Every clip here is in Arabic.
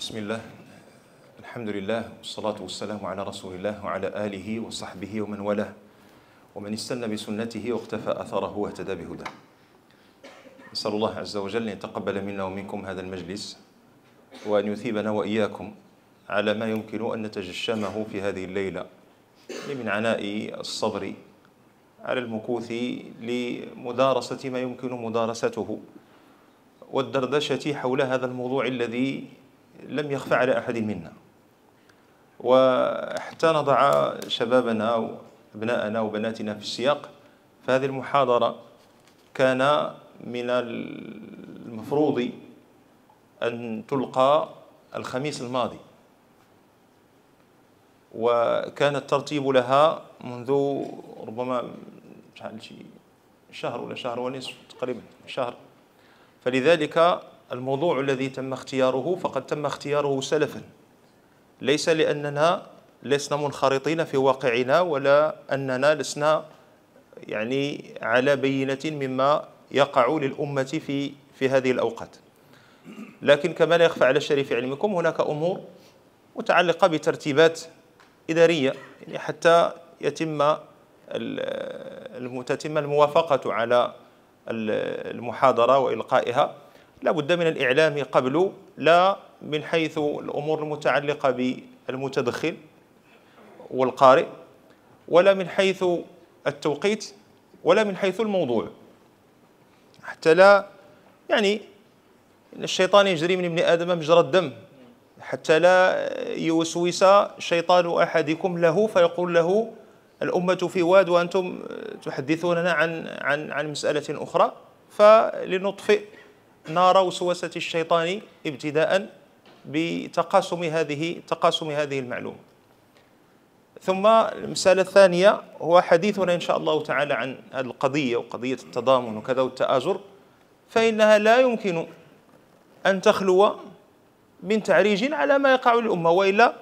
بسم الله الحمد لله والصلاة والسلام على رسول الله وعلى آله وصحبه ومن والاه ومن استنى بسنته واقتفى أثره واهتدى بهداه نسأل الله عز وجل أن يتقبل منا ومنكم هذا المجلس وأن يثيبنا وإياكم على ما يمكن أن نتجشمه في هذه الليلة من عناء الصبر على المكوث لمدارسة ما يمكن مدارسته والدردشة حول هذا الموضوع الذي لم يخفى على أحد منا وحتى نضع شبابنا وأبناءنا وبناتنا في السياق فهذه المحاضرة كان من المفروض أن تلقى الخميس الماضي وكان الترتيب لها منذ ربما شهر ولا شهر ونصف تقريبا شهر فلذلك الموضوع الذي تم اختياره فقد تم اختياره سلفا ليس لأننا لسنا منخرطين في واقعنا ولا أننا لسنا يعني على بينة مما يقع للأمة في في هذه الأوقات لكن كما لا يخفى على الشريف علمكم هناك أمور متعلقة بترتيبات إدارية يعني حتى يتم تتم الموافقة على المحاضرة وإلقائها لا بد من الإعلام قبل لا من حيث الأمور المتعلقة بالمتدخل والقارئ ولا من حيث التوقيت ولا من حيث الموضوع حتى لا يعني الشيطان يجري من ابن آدم مجرى الدم حتى لا يوسوس شيطان أحدكم له فيقول له الأمة في واد وأنتم تحدثوننا عن عن عن مسألة أخرى فلنطفئ نار وسوسة الشيطان ابتداء بتقاسم هذه تقاسم هذه المعلومة ثم المسألة الثانية هو حديثنا إن شاء الله تعالى عن هذه القضية وقضية التضامن وكذا والتآزر فإنها لا يمكن أن تخلو من تعريج على ما يقع للأمة وإلا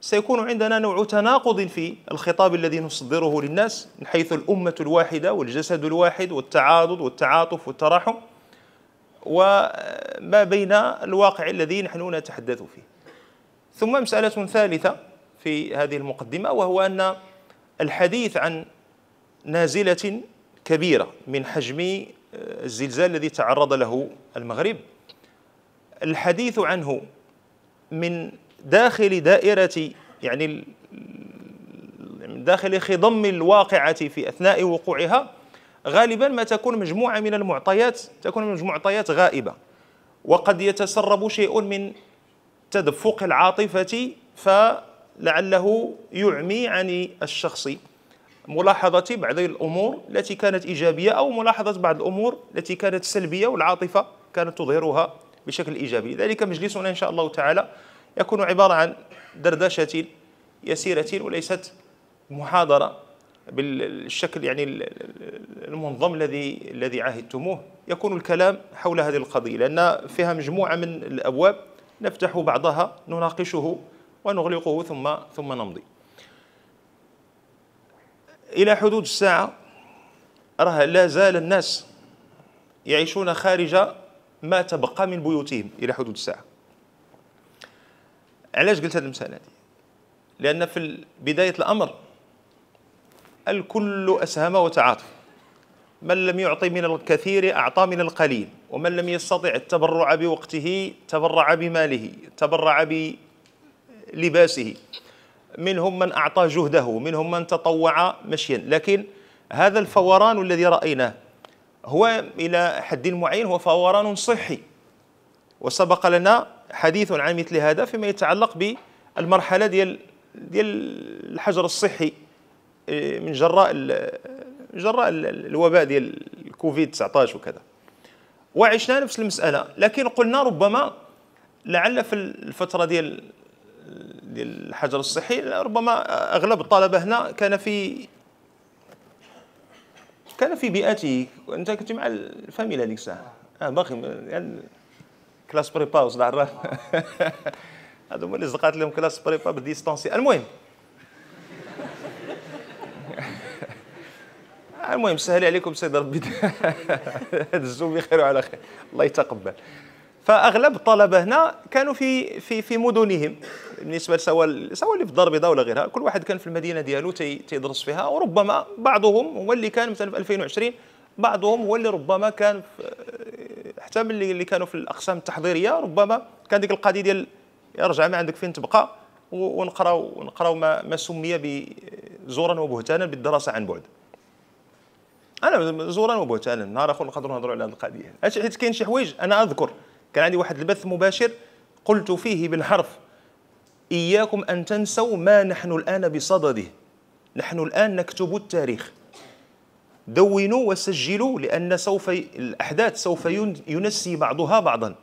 سيكون عندنا نوع تناقض في الخطاب الذي نصدره للناس من حيث الأمة الواحدة والجسد الواحد والتعاضد والتعاطف والتراحم وما بين الواقع الذي نحن نتحدث فيه ثم مسألة ثالثة في هذه المقدمة وهو أن الحديث عن نازلة كبيرة من حجم آه، الزلزال الذي تعرض له المغرب الحديث عنه من داخل دائرة يعني من داخل خضم الواقعة في أثناء وقوعها غالبا ما تكون مجموعة من المعطيات تكون من معطيات غائبة وقد يتسرب شيء من تدفق العاطفة فلعله يعمي عن الشخص ملاحظة بعض الأمور التي كانت إيجابية أو ملاحظة بعض الأمور التي كانت سلبية والعاطفة كانت تظهرها بشكل إيجابي ذلك مجلسنا إن شاء الله تعالى يكون عبارة عن دردشة يسيرة وليست محاضرة بالشكل يعني المنظم الذي الذي عهدتموه يكون الكلام حول هذه القضية لأن فيها مجموعة من الأبواب نفتح بعضها نناقشه ونغلقه ثم ثم نمضي إلى حدود الساعة راه لا زال الناس يعيشون خارج ما تبقى من بيوتهم إلى حدود الساعة علاش قلت هذه المسألة هذه لأن في بداية الأمر الكل أسهم وتعاطف من لم يعطي من الكثير أعطى من القليل ومن لم يستطع التبرع بوقته تبرع بماله تبرع بلباسه منهم من أعطى جهده منهم من تطوع مشيا لكن هذا الفوران الذي رأيناه هو إلى حد معين هو فوران صحي وسبق لنا حديث عن مثل هذا فيما يتعلق بالمرحلة ديال ديال الحجر الصحي إيه، من جراء من جراء الوباء ديال الكوفيد 19 وكذا وعشنا نفس المساله لكن قلنا ربما لعل في الفتره ديال ديال الحجر الصحي ربما اغلب الطلبه هنا كان في كان في بيئته انت كنت مع الفاميلا ديك الساعه اه باقي يعني كلاس بريبا وصداع الراس هذو اللي زقات لهم كلاس بريبا بالديستانسي المهم المهم سهل عليكم سيد ربي دزوا بخير وعلى خير الله يتقبل فاغلب الطلبه هنا كانوا في في في مدنهم بالنسبه سواء سواء اللي في الدار البيضاء ولا غيرها كل واحد كان في المدينه ديالو تيدرس فيها وربما بعضهم هو اللي كان مثلا في 2020 بعضهم هو اللي ربما كان حتى من اللي كانوا في الاقسام التحضيريه ربما كان ديك القضيه ديال ارجع ما عندك فين تبقى ونقراو ونقراو ما, ما سمي بزورا وبهتانا بالدراسه عن بعد انا زورا وبهتانا نهار اخر نقدروا نهضروا على هذه القضيه حيت كاين شي حوايج انا اذكر كان عندي واحد البث مباشر قلت فيه بالحرف اياكم ان تنسوا ما نحن الان بصدده نحن الان نكتب التاريخ دونوا وسجلوا لان سوف الاحداث سوف ينسي بعضها بعضا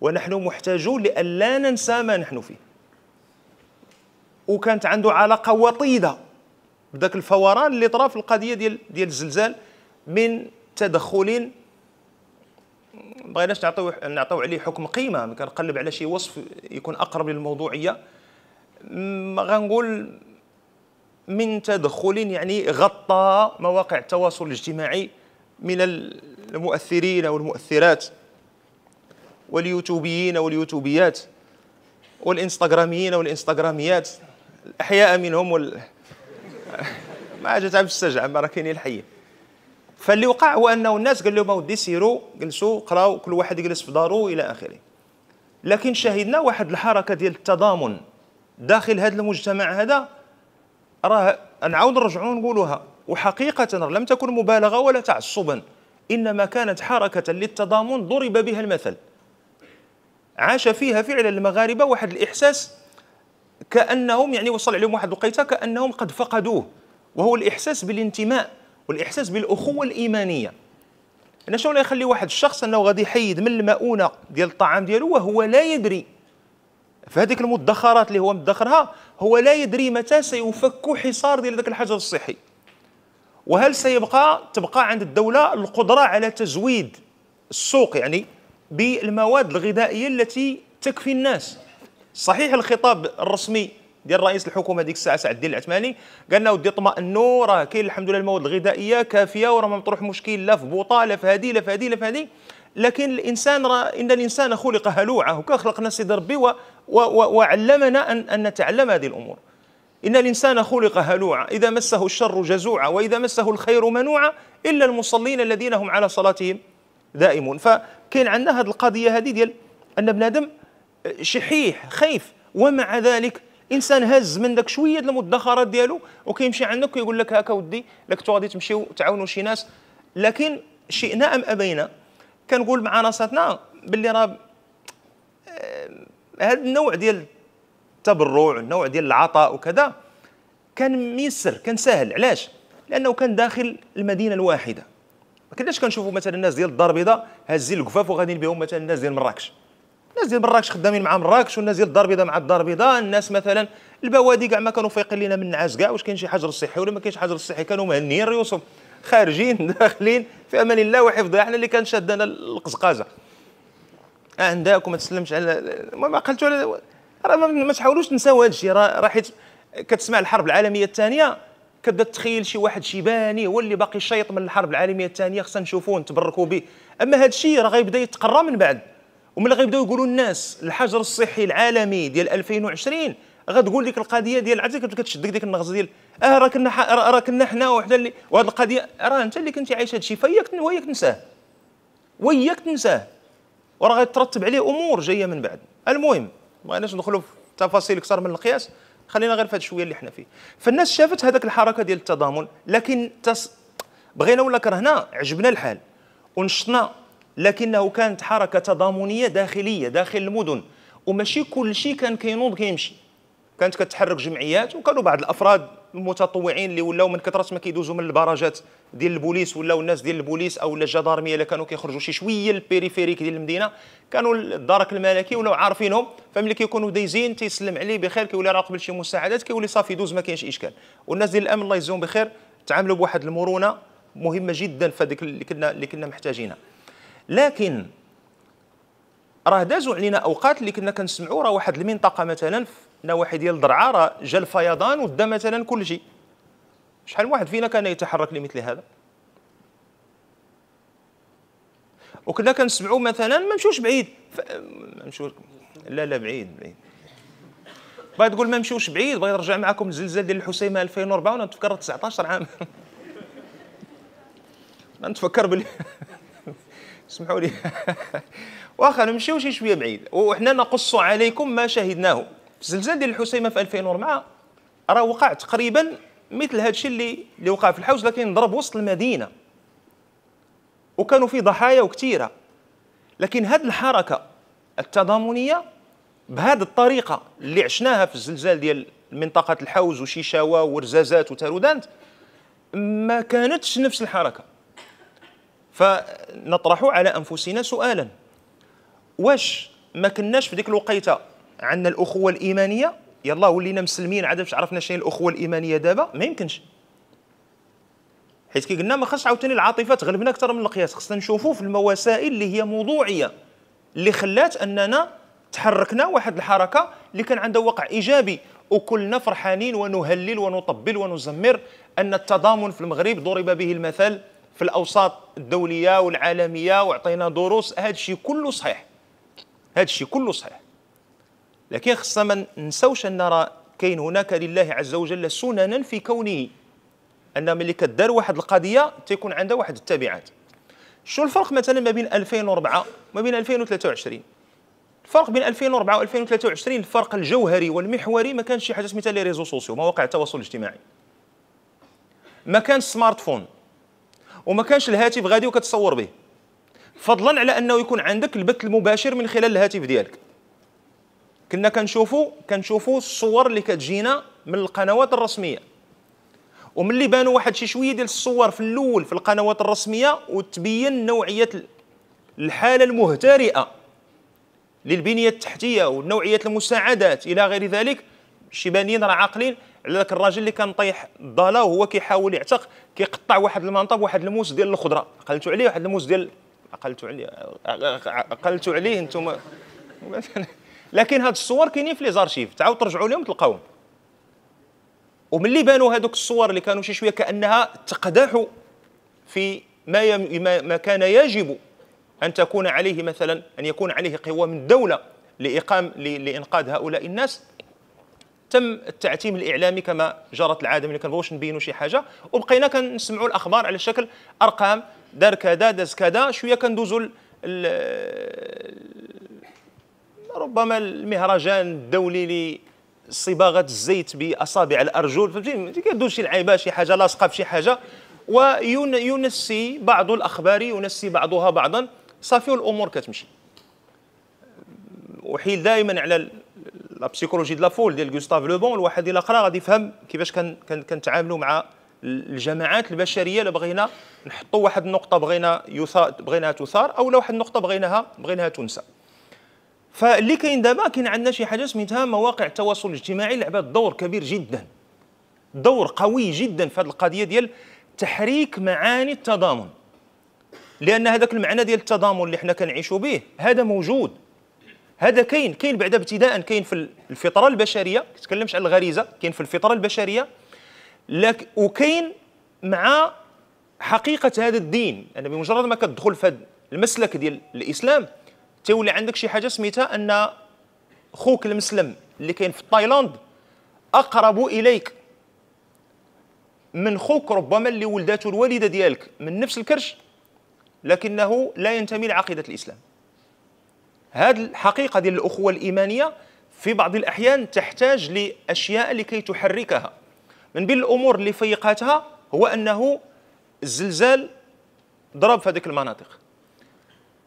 ونحن محتاجون لئلا ننسى ما نحن فيه وكانت عنده علاقه وطيده بذاك الفوران اللي طرا في القضيه ديال ديال الزلزال من تدخل ما بغيناش نعطيو نعطيو عليه حكم قيمه ما كنقلب على شي وصف يكون اقرب للموضوعيه غنقول من تدخل يعني غطى مواقع التواصل الاجتماعي من المؤثرين والمؤثرات واليوتيوبيين واليوتيوبيات والانستغراميين والانستغراميات الاحياء منهم وال... ما جات عم ما راه كاينين الحيين فاللي وقع هو انه الناس قال لهم اودي سيروا جلسوا قراوا كل واحد يجلس في دارو الى اخره لكن شهدنا واحد الحركه ديال التضامن داخل هذا المجتمع هذا راه نعاود نرجعوا نقولوها وحقيقه لم تكن مبالغه ولا تعصبا انما كانت حركه للتضامن ضرب بها المثل عاش فيها فعلا المغاربه واحد الاحساس كانهم يعني وصل عليهم واحد الوقيته كانهم قد فقدوه وهو الاحساس بالانتماء والاحساس بالاخوه الايمانيه انا شنو اللي يخلي واحد الشخص انه غادي يحيد من المؤونه ديال الطعام ديالو وهو لا يدري في هذيك المدخرات اللي هو مدخرها هو لا يدري متى سيفك حصار ديال ذاك الحجر الصحي وهل سيبقى تبقى عند الدوله القدره على تزويد السوق يعني بالمواد الغذائيه التي تكفي الناس صحيح الخطاب الرسمي ديال رئيس الحكومه ديك الساعه سعد الدين العثماني قال لنا ودي اطمئنوا راه كاين الحمد لله المواد الغذائيه كافيه وراه ما مطروح مشكل لا في بوطه لا في هذه لا في هذه لا في هذه لكن الانسان را ان الانسان خلق هلوعا هكا خلقنا سيدي ربي وعلمنا ان ان نتعلم هذه الامور ان الانسان خلق هلوعا اذا مسه الشر جزوعا واذا مسه الخير منوعا الا المصلين الذين هم على صلاتهم دائمون فكاين عندنا هذه القضيه هذه ديال ان بنادم آه، شحيح خايف ومع ذلك انسان هز من داك شويه د المدخرات ديالو وكيمشي عندك ويقول لك هاكا ودي لك تو غادي تمشيو تعاونوا شي ناس لكن شئنا ام ابينا كنقول مع راساتنا باللي راه هذا آه، النوع ديال التبرع النوع ديال العطاء وكذا كان ميسر كان سهل علاش لانه كان داخل المدينه الواحده ما كناش كنشوفوا مثلا الناس ديال الدار البيضاء هازين القفاف وغاديين بهم مثلا الناس ديال مراكش الناس ديال مراكش خدامين مع مراكش والناس ديال الدار البيضاء مع الدار البيضاء الناس مثلا البوادي كاع ما كانوا فايقين لنا من النعاس كاع واش كاين شي حجر صحي ولا ما كاينش حجر صحي كانوا مهنيين ريوسهم خارجين داخلين في امان الله وحفظه احنا اللي كان شادنا القزقازه عندك وما تسلمش على ما قلت ولا راه ما تحاولوش تنساو هذا الشيء راه حيت كتسمع الحرب العالميه الثانيه كتبدا تتخيل شي واحد شيباني هو اللي باقي شيط من الحرب العالميه الثانيه خصنا نشوفوه نتبركوا به اما هذا الشيء راه غيبدا يتقرى من بعد وملي غيبداو يقولوا الناس الحجر الصحي العالمي ديال 2020 غتقول لك القضيه ديال عرفتي كنت كتشدك ديك النغزه ديال اه راه كنا راه كنا حنا وحده اللي وهاد القضيه راه انت اللي كنتي عايش هادشي فياك وياك تنساه وياك تنساه وراه غيترتب عليه امور جايه من بعد المهم ما بغيناش ندخلوا في تفاصيل اكثر من القياس خلينا غير في هاد الشويه اللي حنا فيه فالناس شافت هذاك الحركه ديال التضامن لكن تس بغينا ولا كرهنا عجبنا الحال ونشطنا لكنه كانت حركه تضامنيه داخليه داخل المدن وماشي كل شيء كان كينوض كيمشي كانت كتحرك جمعيات وكانوا بعض الافراد المتطوعين اللي ولاو من كثره ما كيدوزوا من البراجات ديال البوليس ولاو الناس ديال البوليس او الجدارميه اللي كانوا كيخرجوا شي شويه للبيريفيريك ديال المدينه كانوا الدرك الملكي ولاو عارفينهم فملي كيكونوا دايزين تيسلم عليه بخير كيولي راه قبل شي مساعدات كيولي صافي يدوز ما كاينش اشكال والناس ديال الامن الله يجزيهم بخير تعاملوا بواحد المرونه مهمه جدا في اللي كنا اللي كنا محتاجينها لكن راه دازوا علينا اوقات اللي كنا كنسمعوا راه واحد المنطقه مثلا في نواحي ديال درعا راه جا الفيضان ودا مثلا كل شيء شحال واحد فينا كان يتحرك لمثل هذا وكنا كنسمعوا مثلا ما مشوش بعيد ف... ما مشوش لا لا بعيد بعيد باغي تقول ما مشوش بعيد باغي نرجع معكم الزلزال ديال الحسيمه 2004 وانا نتفكر 19 عام نتفكر بلي اسمحوا لي واخا نمشيو شي شويه بعيد وحنا نقص عليكم ما شهدناه الزلزال ديال الحسيمه في 2004 راه وقع تقريبا مثل هذا الشيء اللي اللي وقع في الحوز لكن ضرب وسط المدينه وكانوا في ضحايا وكثيره لكن هذه الحركه التضامنيه بهذه الطريقه اللي عشناها في الزلزال ديال منطقه الحوز وشيشاوه ورزازات وتارودانت ما كانتش نفس الحركه فنطرح على انفسنا سؤالا واش ما كناش في ديك الوقيته عندنا الاخوه الايمانيه يلا ولينا مسلمين عاد باش عرفنا شنو الاخوه الايمانيه دابا ما يمكنش حيت كي قلنا ما خصش عاوتاني العاطفه تغلبنا اكثر من القياس خصنا نشوفوا في المواسائل اللي هي موضوعيه اللي خلات اننا تحركنا واحد الحركه اللي كان عندها وقع ايجابي وكلنا فرحانين ونهلل ونطبل ونزمر ان التضامن في المغرب ضرب به المثل في الاوساط الدوليه والعالميه وعطينا دروس هذا الشيء كله صحيح هذا الشيء كله صحيح لكن خصنا ما ننساوش ان راه كاين هناك لله عز وجل سننا في كونه ان ملي كدار واحد القضيه تيكون عندها واحد التبعات شو الفرق مثلا ما بين 2004 وما بين 2023 الفرق بين 2004 و 2023 الفرق الجوهري والمحوري ما كانش شي حاجه سميتها لي ريزو سوسيو مواقع التواصل الاجتماعي ما كانش سمارت فون وما كانش الهاتف غادي وكتصور به فضلا على انه يكون عندك البث المباشر من خلال الهاتف ديالك كنا كنشوفوا كنشوفوا الصور اللي كتجينا من القنوات الرسميه وملي بانوا واحد شي شويه ديال الصور في الاول في القنوات الرسميه وتبين نوعيه الحاله المهترئه للبنيه التحتيه ونوعيه المساعدات الى غير ذلك شي بانين راه عاقلين على ذاك الراجل اللي كان طايح الضاله وهو كيحاول يعتق كيقطع واحد المنطب واحد الموس ديال الخضره عقلتوا عليه واحد الموس ديال عقلتوا عليه عقلتوا عليه انتم لكن هاد الصور كاينين في لي زارشيف تعاود ترجعوا لهم تلقاوهم وملي بانوا هذوك الصور اللي كانوا شي شويه كانها تقدح في ما, يم ما, كان يجب ان تكون عليه مثلا ان يكون عليه قوام من الدوله لاقام لانقاذ هؤلاء الناس تم التعتيم الاعلامي كما جرت العاده ملي كنبغيوش نبينوا شي حاجه وبقينا كنسمعوا الاخبار على شكل ارقام دار كذا داز كذا شويه كندوزوا ربما المهرجان الدولي لصباغه الزيت باصابع الارجل فهمتي كدوز شي لعيبه شي حاجه لاصقه بشي حاجه وينسي بعض الاخبار ينسي بعضها بعضا صافي والامور كتمشي احيل دائما على لا بسيكولوجي دو لا فول ديال غوستاف لوبون الواحد الا قرا غادي يفهم كيفاش كنتعاملوا مع الجماعات البشريه اللي بغينا نحطوا واحد النقطه بغينا يثار بغيناها تثار او واحد النقطه بغيناها بغيناها تنسى فاللي كاين دابا كاين عندنا شي حاجه سميتها مواقع التواصل الاجتماعي لعبت دور كبير جدا دور قوي جدا في هذه القضيه ديال تحريك معاني التضامن لان هذاك المعنى ديال التضامن اللي حنا كنعيشوا به هذا موجود هذا كاين كاين بعدا ابتداء كاين في الفطره البشريه ما كنتكلمش على الغريزه كاين في الفطره البشريه لك وكاين مع حقيقه هذا الدين انا يعني بمجرد ما كتدخل في هذا المسلك ديال الاسلام تولي عندك شي حاجه سميتها ان خوك المسلم اللي كاين في تايلاند اقرب اليك من خوك ربما اللي ولداته الوالده ديالك من نفس الكرش لكنه لا ينتمي لعقيده الاسلام هذه الحقيقه ديال الاخوه الايمانيه في بعض الاحيان تحتاج لاشياء لكي تحركها من بين الامور اللي فيقتها هو انه الزلزال ضرب في هذيك المناطق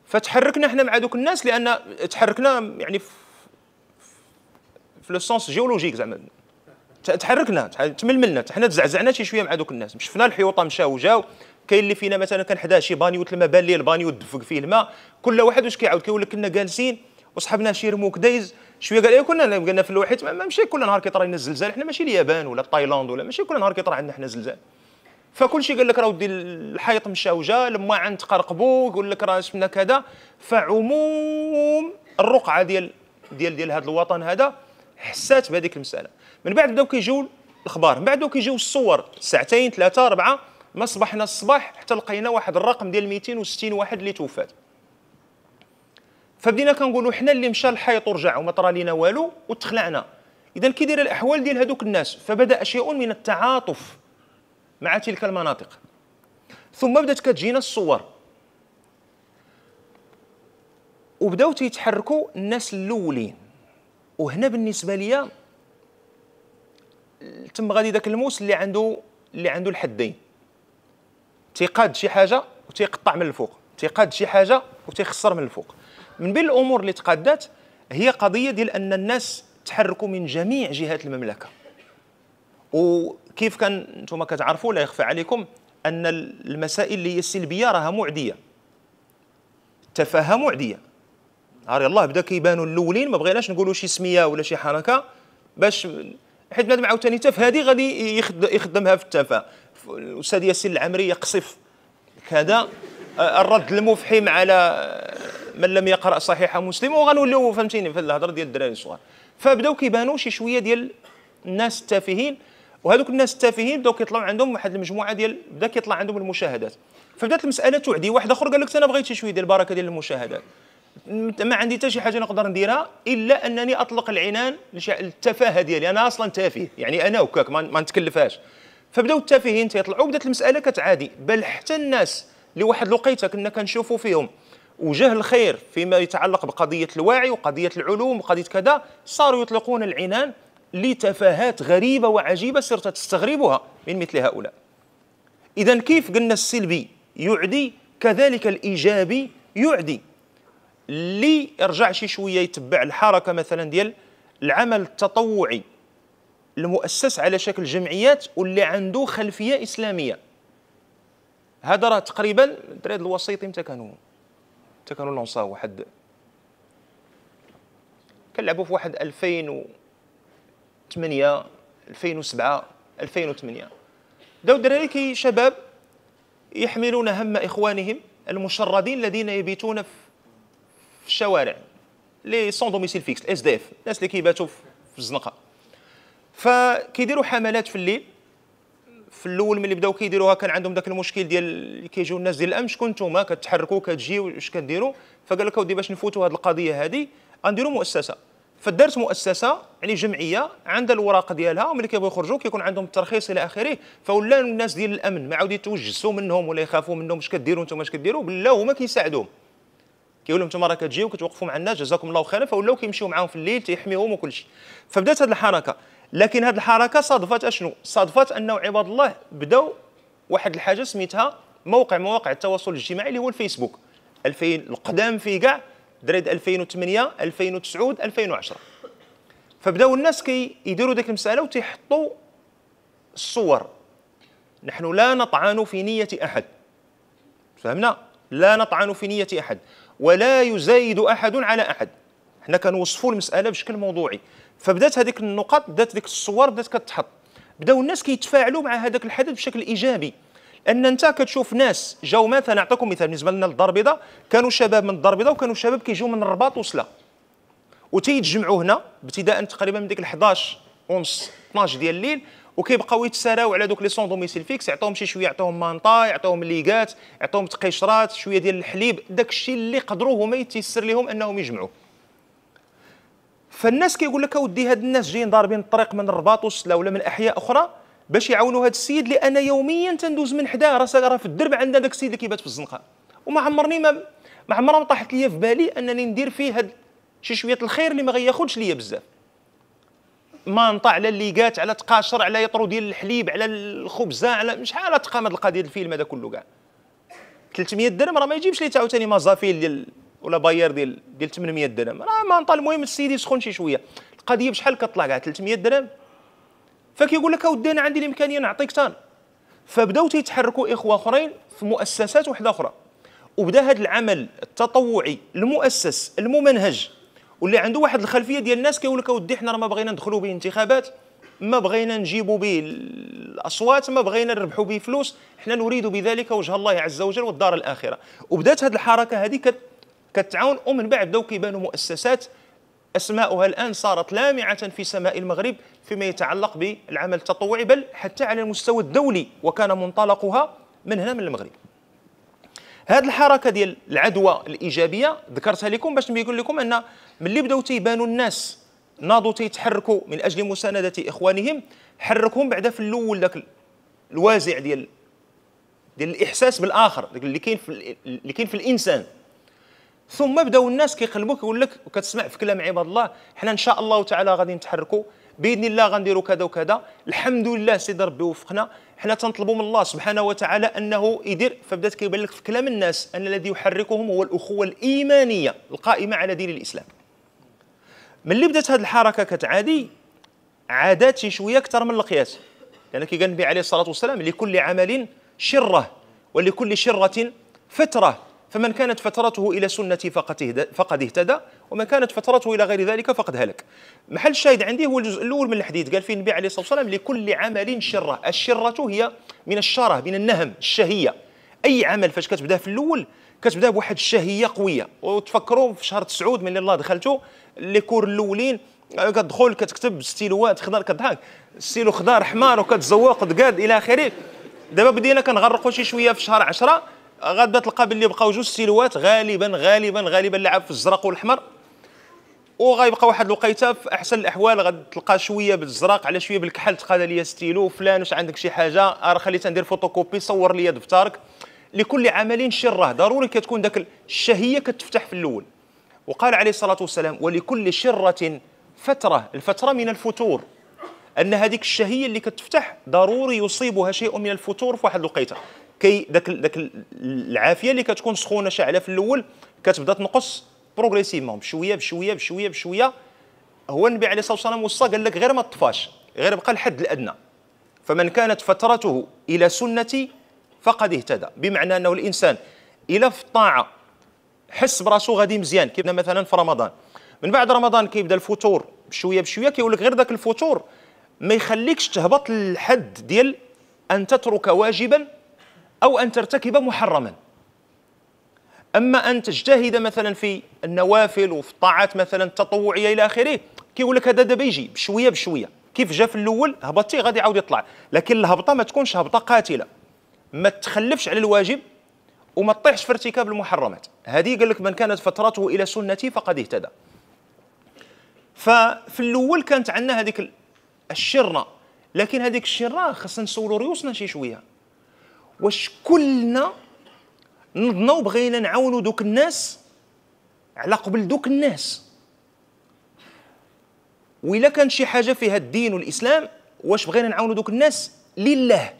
فتحركنا احنا مع دوك الناس لان تحركنا يعني في لو سونس جيولوجيك زعما تحركنا تململنا حنا تزعزعنا شي شويه مع دوك الناس شفنا الحيوطه مشاو جاو كاين اللي فينا مثلا كان حداه شي بانيو الماء بان ليه البانيو دفق فيه الماء كل واحد واش كيعاود كيقول لك كنا جالسين وصحابنا شي رموك دايز شويه قال إيه، كنا قلنا في الوحيد ما ماشي كل نهار كيطرى لنا الزلزال حنا ماشي اليابان ولا تايلاند ولا ماشي كل نهار كيطرى عندنا حنا زلزال فكل شيء قال لك راه ودي الحيط مشى وجا لما عند قرقبو يقول لك راه شفنا كذا فعموم الرقعه ديال ديال ديال هذا الوطن هذا حسات بهذيك المساله من بعد بداو كيجيو الاخبار من بعد بداو كيجيو الصور ساعتين ثلاثه اربعه ما صبحنا الصباح حتى لقينا واحد الرقم ديال 260 واحد اللي توفات فبدينا كنقولوا حنا اللي مشى الحيط ورجع وما طرى لينا والو وتخلعنا اذا كي الاحوال ديال هذوك الناس فبدا شيء من التعاطف مع تلك المناطق ثم بدات كتجينا الصور وبداو تيتحركوا الناس الاولين وهنا بالنسبه ليا تم غادي ذاك الموس اللي عنده اللي عنده الحدين تيقاد شي حاجه وتيقطع من الفوق تيقاد شي حاجه وتيخسر من الفوق من بين الامور اللي تقادات هي قضيه ديال ان الناس تحركوا من جميع جهات المملكه وكيف كان انتم كتعرفوا لا يخفى عليكم ان المسائل اللي هي السلبيه راها معديه التفاهه معديه نهار الله بدا كيبانوا الاولين ما بغيناش نقولوا شي سميه ولا شي حركه باش حيت بنادم عاوتاني تاف هذه غادي يخدمها في التفاهه الاستاذ ياسين العمري يقصف كذا آه، الرد المفحم على آه، من لم يقرا صحيح مسلم وغنوليو فهمتيني في الهضره ديال الدراري الصغار فبداو كيبانوا شي شويه ديال الناس التافهين وهذوك الناس التافهين بداو كيطلعوا عندهم واحد المجموعه ديال بدا كيطلع عندهم المشاهدات فبدات المساله تعدي واحد اخر قال لك انا بغيت شي شويه ديال البركه ديال المشاهدات ما عندي حتى شي حاجه نقدر نديرها الا انني اطلق العنان للتفاهه ديالي انا اصلا تافه يعني انا وكاك ما نتكلفهاش فبداو التافهين تيطلعوا بدات المساله كتعادي بل حتى الناس اللي واحد الوقيته كنا كنشوفوا فيهم وجه الخير فيما يتعلق بقضيه الوعي وقضيه العلوم وقضيه كذا صاروا يطلقون العنان لتفاهات غريبه وعجيبه صرت تستغربها من مثل هؤلاء اذا كيف قلنا السلبي يعدي كذلك الايجابي يعدي اللي يرجع شي شويه يتبع الحركه مثلا ديال العمل التطوعي المؤسس على شكل جمعيات واللي عنده خلفيه اسلاميه هذا راه تقريبا الدراري الوسيطي متى كانوا متى كانوا لونصاو واحد كنلعبوا في واحد 2008 2007 2008 داو الدراري كي شباب يحملون هم اخوانهم المشردين الذين يبيتون في الشوارع لي سون دوميسيل فيكس اس دي اف الناس اللي كيباتوا في الزنقه فكيديروا حملات في الليل في الاول ملي بداو كيديروها كان عندهم ذاك المشكل ديال كيجيو الناس ديال الامن شكون نتوما كتحركوا كتجيو اش كديروا فقال لك اودي باش نفوتوا هذه القضيه هذه غنديروا مؤسسه فدارت مؤسسه يعني جمعيه عندها الوراق ديالها وملي كيبغيو يخرجوا كيكون عندهم الترخيص الى اخره فولا الناس ديال الامن ما عاود يتوجسوا منهم ولا يخافوا منهم اش كديروا نتوما اش كديروا بلا هما كيساعدوهم كيقول لهم نتوما راه كتجيو كتوقفوا مع الناس جزاكم الله خيرا فولاو كيمشيو معاهم في الليل تيحميهم وكل شيء فبدات هذه الحركه لكن هذه الحركه صادفت اشنو صادفت انه عباد الله بداو واحد الحاجه سميتها موقع مواقع التواصل الاجتماعي اللي هو الفيسبوك 2000 القدام فيه كاع دريد 2008 2009 2010 فبداو الناس كي يديروا ديك المساله وتيحطوا الصور نحن لا نطعن في نيه احد فهمنا لا نطعن في نيه احد ولا يزايد احد على احد حنا كنوصفوا المساله بشكل موضوعي فبدات هذيك النقط بدات ديك الصور بدات كتحط بداو الناس كيتفاعلوا مع هذاك الحدث بشكل ايجابي ان انت كتشوف ناس جاو مثلا نعطيكم مثال بالنسبه لنا للدار البيضاء كانوا شباب من الدار البيضاء وكانوا شباب كيجيو من الرباط وصله وتيتجمعوا هنا ابتداء تقريبا من ديك 11 ونص 12 ديال الليل وكيبقاو يتساراو على دوك لي سون دوميسيل فيكس يعطيهم شي شويه يعطيهم مانطا يعطيهم ليغات يعطيهم تقيشرات شويه ديال الحليب داك الشيء اللي قدروا هما يتيسر لهم انهم يجمعوا فالناس كيقول لك اودي هاد الناس جايين ضاربين الطريق من الرباط والسلا ولا من احياء اخرى باش يعاونوا هاد السيد لان يوميا تندوز من حداه راه راه في الدرب عند هذاك السيد اللي كيبات في الزنقه وما عمرني ما ما عمرها ما طاحت ليا في بالي انني ندير فيه هاد شي شويه الخير اللي ما غياخذش ليا بزاف نطع على قات على تقاشر على يطرو ديال الحليب على الخبزه على شحال تقام هاد القضيه الفيلم هذا كله كاع 300 درهم راه ما يجيبش لي عاوتاني مازافيل ديال ولا باير ديال ديال 800 درهم راه ما نطال المهم السيد يسخن شي شويه القضيه بشحال كطلع كاع 300 درهم فكيقول لك اودي انا عندي الامكانيه نعطيك تان فبداو تيتحركوا اخوه اخرين في مؤسسات وحده اخرى وبدا هذا العمل التطوعي المؤسس الممنهج واللي عنده واحد الخلفيه ديال الناس كيقول لك اودي حنا راه ما بغينا ندخلوا به انتخابات ما بغينا نجيبوا به الاصوات ما بغينا نربحوا به فلوس حنا نريد بذلك وجه الله عز وجل والدار الاخره وبدات هذه الحركه هذه كتعاون ومن بعد بداو كيبانوا مؤسسات اسماؤها الان صارت لامعه في سماء المغرب فيما يتعلق بالعمل التطوعي بل حتى على المستوى الدولي وكان منطلقها من هنا من المغرب هذه الحركه ديال العدوى الايجابيه ذكرتها لكم باش نقول لكم ان ملي بداو تيبانوا الناس ناضوا تيتحركوا من اجل مسانده اخوانهم حركهم بعدا في الاول ذاك الوازع ديال ديال الاحساس بالاخر اللي كاين في اللي كاين في الانسان ثم بداو الناس كيقلبوا كيقول لك وكتسمع في كلام عباد الله حنا ان شاء الله تعالى غادي نتحركوا باذن الله غنديروا كذا وكذا الحمد لله سيدي ربي وفقنا حنا تنطلبوا من الله سبحانه وتعالى انه يدير فبدات كيبان لك في كلام الناس ان الذي يحركهم هو الاخوه الايمانيه القائمه على دين الاسلام ملي بدات هذه الحركه كتعادي عادات شي شويه اكثر من القياس لان كي قال النبي عليه الصلاه والسلام لكل عمل شره ولكل شره فتره فمن كانت فترته إلى سنتي فقد اهتدى ومن كانت فترته إلى غير ذلك فقد هلك محل الشاهد عندي هو الجزء الأول من الحديث قال فيه النبي عليه الصلاة والسلام لكل عمل شرة الشرة هي من الشره من النهم الشهية أي عمل فاش كتبدا في الأول كتبدا بواحد الشهية قوية وتفكروا في شهر تسعود من الله دخلتو لي كور الأولين آه، كتدخل كتكتب ستيلوات خضر كضحك ستيلو خضار حمار وكتزوق دقاد إلى آخره دابا بدينا كنغرقوا شي شوية في شهر 10 غاده تلقى باللي بقاو جوج سيلوات غالبا غالبا غالبا لعب في الزرق والاحمر وغيبقى واحد الوقيته في احسن الاحوال تلقى شويه بالزرق على شويه بالكحل تقال لي ستيلو فلان واش عندك شي حاجه راه خليت ندير فوتوكوبي صور لي دفترك لكل عمل شره ضروري كتكون داك الشهيه كتفتح في الاول وقال عليه الصلاه والسلام ولكل شره فتره الفتره من الفتور ان هذيك الشهيه اللي كتفتح ضروري يصيبها شيء من الفتور في واحد الوقيته كي داك داك العافيه اللي كتكون سخونه شاعله في الاول كتبدا تنقص بروغريسيفمون بشويه بشويه بشويه بشويه هو النبي عليه الصلاه والسلام وصى قال لك غير ما تطفاش غير بقى الحد الادنى فمن كانت فترته الى سنتي فقد اهتدى بمعنى انه الانسان الى في الطاعه حس براسو غادي مزيان كيبدا مثلا في رمضان من بعد رمضان كيبدا الفتور بشويه بشويه كيقول لك غير ذاك الفتور ما يخليكش تهبط للحد ديال ان تترك واجبا أو أن ترتكب محرما أما أن تجتهد مثلا في النوافل وفي الطاعات مثلا التطوعية إلى آخره كيقول لك هذا دابا يجي بشوية بشوية كيف جا في الأول هبطتي غادي يعاود يطلع لكن الهبطة ما تكونش هبطة قاتلة ما تخلفش على الواجب وما تطيحش في ارتكاب المحرمات هذه قال لك من كانت فترته إلى سنتي فقد اهتدى ففي الأول كانت عندنا هذيك الشرنة لكن هذيك الشرنة خصنا نسولو ريوسنا شي شوية واش كلنا نضنا وبغينا نعاونوا دوك الناس على قبل دوك الناس وإلا كان شي حاجه فيها الدين والاسلام واش بغينا نعاونوا دوك الناس لله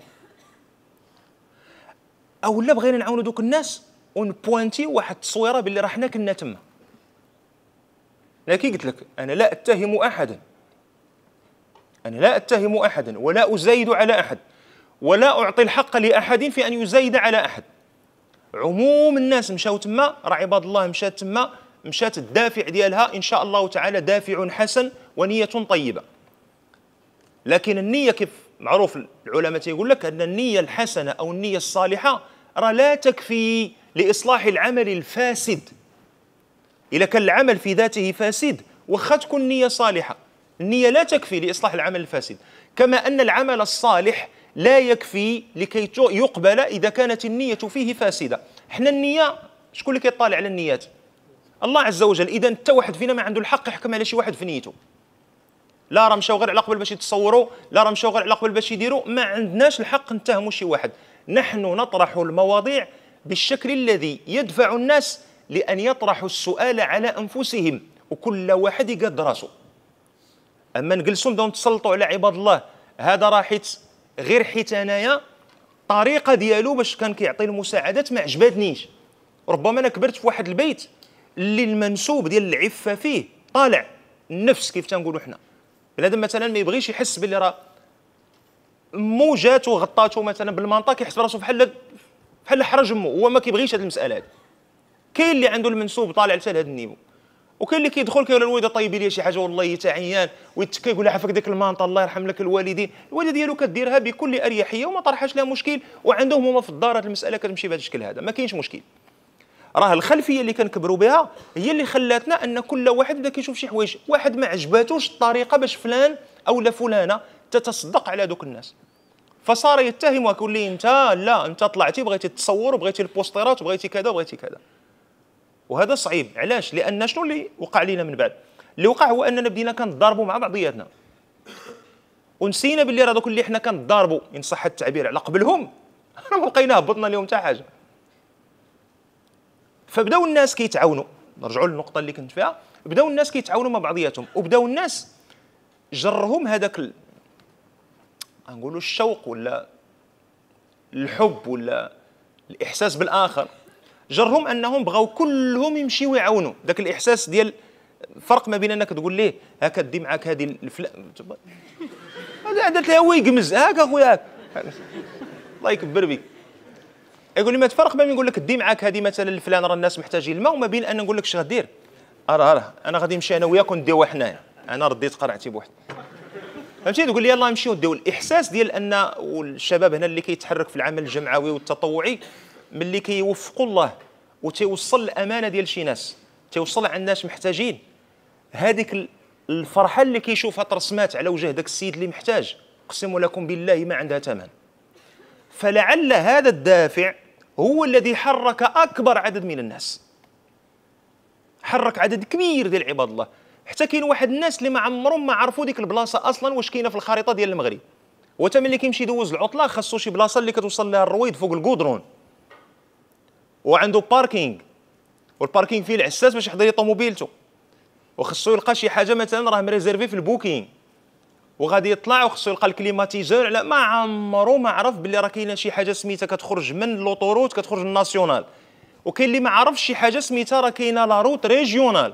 او لا بغينا نعاونوا دوك الناس ونبوانتي واحد التصويره باللي راه حنا كنا تما لكن قلت لك انا لا اتهم احدا انا لا اتهم احدا ولا ازايد على احد ولا أعطي الحق لأحد في أن يزايد على أحد عموم الناس مشاو تما راه عباد الله مشات تما مشات الدافع ديالها إن شاء الله تعالى دافع حسن ونية طيبة لكن النية كيف معروف العلماء تيقول لك أن النية الحسنة أو النية الصالحة راه لا تكفي لإصلاح العمل الفاسد إذا كان العمل في ذاته فاسد واخا تكون نية صالحة النية لا تكفي لإصلاح العمل الفاسد كما أن العمل الصالح لا يكفي لكي يقبل إذا كانت النية فيه فاسدة احنا النية شكون اللي كيطالع على النيات الله عز وجل إذا حتى واحد فينا ما عنده الحق يحكم على شي واحد في نيته لا راه مشاو غير على قبل باش يتصوروا لا راه مشاو غير على قبل باش يديروا ما عندناش الحق نتهموا شي واحد نحن نطرح المواضيع بالشكل الذي يدفع الناس لأن يطرحوا السؤال على أنفسهم وكل واحد يقد راسه أما نجلسوا نبداو نتسلطوا على عباد الله هذا راه حيت غير حيت انايا الطريقه ديالو باش كان كيعطي المساعدات ما عجباتنيش ربما انا كبرت في واحد البيت اللي المنسوب ديال العفه فيه طالع النفس كيف تنقولوا حنا بنادم مثلا ما يبغيش يحس باللي راه مو جاتو غطاتو مثلا بالمنطقه كيحس براسو بحال بحال حرج مو هو ما كيبغيش هذه المساله هذه كاين اللي عنده المنسوب طالع حتى لهذا النيفو وكاين اللي كيدخل كيقول الوالده طيب لي شي حاجه والله تا عيان ويتكى يقول لها عافاك ديك المانطه الله يرحم لك الوالدين الوالده ديالو كديرها بكل اريحيه وما طرحش لها مشكل وعندهم هما في الدار المساله كتمشي بهذا الشكل هذا ما كاينش مشكل راه الخلفيه اللي كنكبروا بها هي اللي خلاتنا ان كل واحد بدا كيشوف شي حوايج واحد ما عجباتوش الطريقه باش فلان او فلانه تتصدق على دوك الناس فصار يتهمك يقول لي انت لا انت طلعتي بغيتي تصور وبغيتي البوسترات وبغيتي كذا وبغيتي كذا وهذا صعيب علاش لان شنو اللي وقع لينا من بعد اللي وقع هو اننا بدينا كنضاربوا مع بعضياتنا ونسينا باللي راه دوك اللي حنا كنضاربوا ان صح التعبير على قبلهم راه لقينا هبطنا اليوم حتى حاجه فبداو الناس كيتعاونوا نرجعوا للنقطه اللي كنت فيها بداو الناس كيتعاونوا مع بعضياتهم وبداو الناس جرهم هذاك ال... نقولوا الشوق ولا الحب ولا الاحساس بالاخر جرهم انهم بغاو كلهم يمشيو يعاونوا ذاك الاحساس ديال الفرق ما بين انك تقول ليه هاك دي معاك هذه الفلا عندها هو يقمز هاك اخويا الله يكبر بك يقول لي ما تفرق ما بين نقول لك دي معاك هذه مثلا الفلان راه الناس محتاجين الماء وما بين ان نقول لك اش غدير راه راه انا غادي نمشي انا وياك ونديوها حنايا انا رديت قرعتي بوحدي فهمتي تقول لي يلاه نمشيو نديو الاحساس ديال ان الشباب هنا اللي كيتحرك في العمل الجمعوي والتطوعي ملي كيوفقوا الله وتيوصل الامانه ديال شي ناس تيوصل عند ناس محتاجين هذيك الفرحه اللي كيشوفها ترسمات على وجه داك السيد اللي محتاج اقسم لكم بالله ما عندها ثمن فلعل هذا الدافع هو الذي حرك اكبر عدد من الناس حرك عدد كبير ديال عباد الله حتى كاين واحد الناس اللي ما عمرهم ما عرفوا ديك البلاصه اصلا واش كاينه في الخريطه ديال المغرب وتا ملي كيمشي يدوز العطله خاصو شي بلاصه اللي كتوصل لها الرويد فوق الكودرون وعنده باركينغ والباركينغ فيه العساس باش يحضر لي طوموبيلته وخصو يلقى شي حاجه مثلا راه مريزيرفي في البوكينغ وغادي يطلع وخصو يلقى الكليماتيزور على ما عمرو ما عرف باللي راه كاينه شي حاجه سميتها كتخرج من لوطوروت كتخرج الناسيونال وكاين اللي ما عرفش شي حاجه سميتها راه كاينه لا روت ريجيونال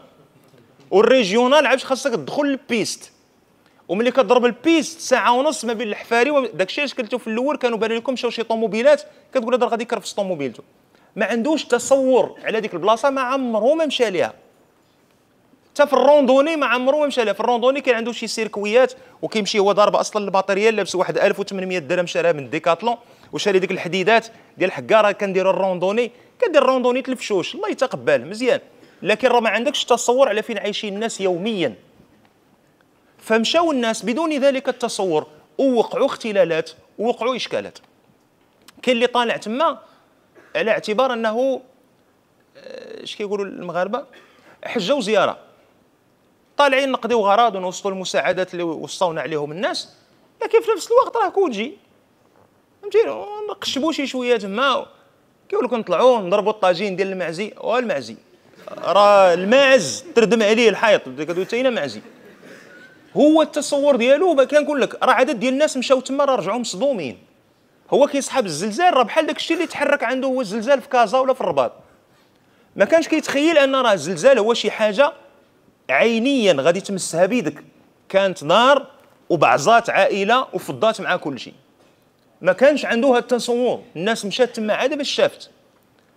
والريجيونال عاد خاصك تدخل للبيست وملي كضرب البيست ساعه ونص ما بين الحفاري وداك الشيء اللي في الاول كانوا بان لكم مشاو شي طوموبيلات كتقول هذا غادي يكرفس طوموبيلته ما عندوش تصور على ديك البلاصه ما عمره ما مشى ليها حتى في الروندوني ما عمره ما مشى لها في الروندوني كان عنده شي سيركويات وكيمشي هو ضارب اصلا البطاريه لابس واحد 1800 درهم شراها من ديكاتلون وشاري ديك الحديدات ديال حكا راه كنديروا الروندوني كدير الروندوني تلفشوش الله يتقبل مزيان لكن راه ما عندكش تصور على فين عايشين الناس يوميا فمشاو الناس بدون ذلك التصور ووقعوا اختلالات ووقعوا اشكالات كاين اللي طالع تما على اعتبار انه اش آه، كيقولوا المغاربه حجه وزياره طالعين نقضيو غرض ونوصلوا المساعدات اللي وصونا عليهم الناس لكن في نفس الوقت راه كوجي فهمتيني نقشبوا شي شويه تما كيقول لكم نطلعوا نضربوا الطاجين ديال المعزي والمعزي راه الماعز تردم عليه الحيط بدا كتقول تاينا معزي هو التصور ديالو كنقول لك راه عدد ديال الناس مشاو تما راه رجعوا مصدومين هو كيصحاب الزلزال راه بحال داكشي اللي تحرك عنده هو الزلزال في كازا ولا في الرباط ما كانش كيتخيل ان راه الزلزال هو شي حاجه عينيا غادي تمسها بيدك كانت نار وبعزات عائله وفضات مع كل شيء ما كانش عنده هذا التصور الناس مشات تما عاد باش شافت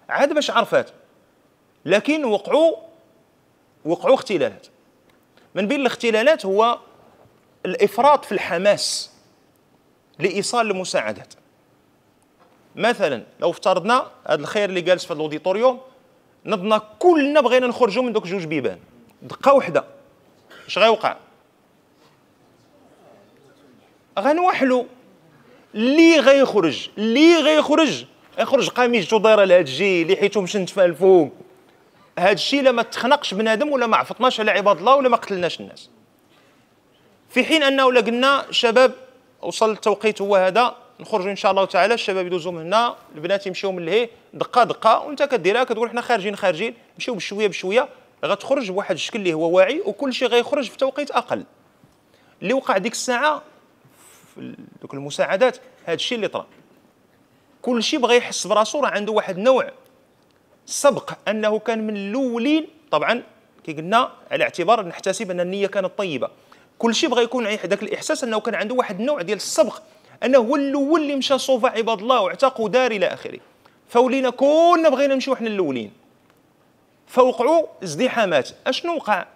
عاد باش عرفات لكن وقعوا وقعوا اختلالات من بين الاختلالات هو الافراط في الحماس لايصال المساعدات مثلا لو افترضنا هذا الخير اللي جالس في هذا الاوديتوريوم نضنا كلنا بغينا نخرجوا من دوك جوج بيبان دقه واحده اش غيوقع غنوحلو اللي غيخرج اللي غيخرج يخرج قميص دايره لهاد الجي اللي حيتو مش في الفوق هاد الشيء لما ما تخنقش بنادم ولا ما عفطناش على عباد الله ولا ما قتلناش الناس في حين انه لقنا قلنا شباب وصل التوقيت هو هذا نخرجوا ان شاء الله تعالى الشباب يدوزوا من هنا البنات يمشيو من لهيه دقه دقه وانت كديرها كتقول حنا خارجين خارجين نمشيو بشويه بشويه غتخرج بواحد الشكل اللي هو واعي وكل شيء غيخرج في توقيت اقل اللي وقع ديك الساعه في دوك المساعدات هذا الشيء اللي طرا كل شيء بغى يحس براسو راه عنده واحد النوع سبق انه كان من الاولين طبعا كي قلنا على اعتبار نحتسب ان النيه كانت طيبه كل شيء بغى يكون داك الاحساس انه كان عنده واحد النوع ديال السبق انا هو الاول اللي مشى صوفا عباد الله واعتقوا دار الى اخره فولينا كلنا بغينا نمشيو حنا الاولين فوقعوا ازدحامات اشنو وقع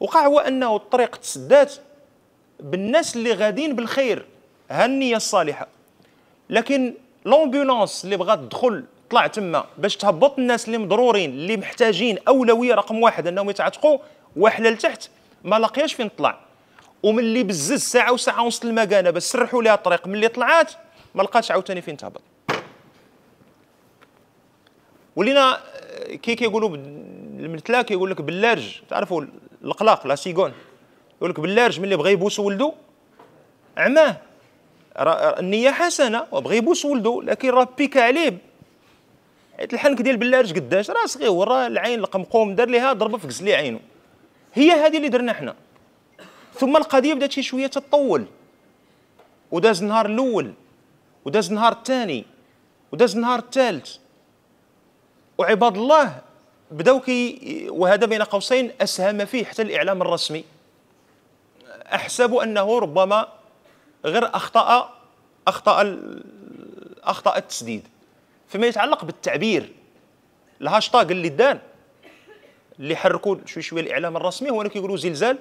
وقع هو انه الطريق تسدات بالناس اللي غادين بالخير هالنية الصالحة لكن لومبيولونس اللي بغات تدخل طلع تما باش تهبط الناس اللي مضرورين اللي محتاجين اولويه رقم واحد انهم يتعتقوا واحلى لتحت ما لقياش فين طلع وملي بزز ساعه وساعه ونص المكانه باش سرحوا لها الطريق ملي طلعات ما لقاتش عاوتاني فين تهبط ولينا آه، كي كيقولوا المثلا كيقول لك بلارج تعرفوا القلاق لا سيغون يقول لك بلارج ملي بغى يبوس ولده عماه النيه حسنه وبغى يبوس ولده لكن راه بيك عليه حيت الحنك ديال بلارج قداش راه صغير راه العين القمقوم دار ليها ضربه في كزلي عينه هي هذه اللي درنا حنا ثم القضيه بدات شي شويه تطول وداز النهار الاول وداز النهار الثاني وداز النهار الثالث وعباد الله بداو كي وهذا بين قوسين اسهم فيه حتى الاعلام الرسمي احسب انه ربما غير اخطا اخطا اخطا التسديد فيما يتعلق بالتعبير الهاشتاغ اللي دار اللي حركوا شوي شويه الاعلام الرسمي هو اللي كيقولوا زلزال